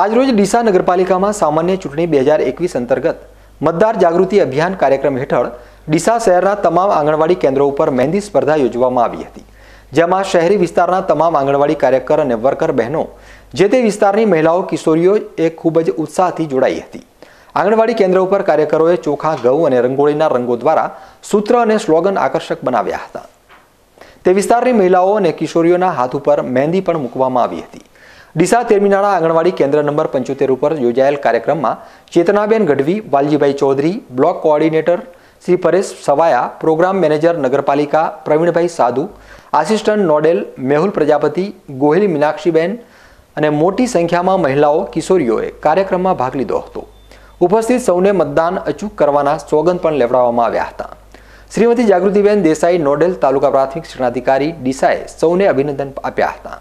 આજરોજ ડીસા નગરપાલિકામાં સામાન્ય ચૂંટણી બે હજાર એકવીસ અંતર્ગત મતદાર જાગૃતિ અભિયાન કાર્યક્રમ હેઠળ ડીસા શહેરના તમામ આંગણવાડી કેન્દ્રો ઉપર મહેંદી સ્પર્ધા યોજવામાં આવી હતી જેમાં શહેરી વિસ્તારના તમામ આંગણવાડી કાર્યકર અને વર્કર બહેનો જે તે વિસ્તારની મહિલાઓ કિશોરીઓ એ ખૂબ જ ઉત્સાહથી જોડાઈ હતી આંગણવાડી કેન્દ્ર ઉપર કાર્યકરોએ ચોખા ઘઉં અને રંગોળીના રંગો દ્વારા સૂત્ર અને સ્લોગન આકર્ષક બનાવ્યા હતા તે વિસ્તારની મહિલાઓ અને કિશોરીઓના હાથ ઉપર મહેંદી પણ મૂકવામાં આવી હતી ડીસા તેરમીનાળા આંગણવાડી કેન્દ્ર નંબર પંચોતેર ઉપર યોજાયેલ કાર્યક્રમમાં Chetnaben Gadhvi Valjibhai Chaudhari block coordinator Shri Paresh Savaya program manager નગરપાલિકા પ્રવીણભાઈ સાધુ આસિસ્ટન્ટ નોડેલ મેહુલ પ્રજાપતિ ગોહિલ મીનાક્ષીબેન અને મોટી સંખ્યામાં મહિલાઓ કિશોરીઓએ કાર્યક્રમમાં ભાગ લીધો હતો ઉપસ્થિત સૌને મતદાન અચૂક કરવાના સોગંદ પણ લેવડાવવામાં આવ્યા હતા શ્રીમતી જાગૃતિબેન દેસાઈ નોડેલ તાલુકા પ્રાથમિક શિક્ષણાધિકારી ડીસાએ સૌને અભિનંદન આપ્યા હતા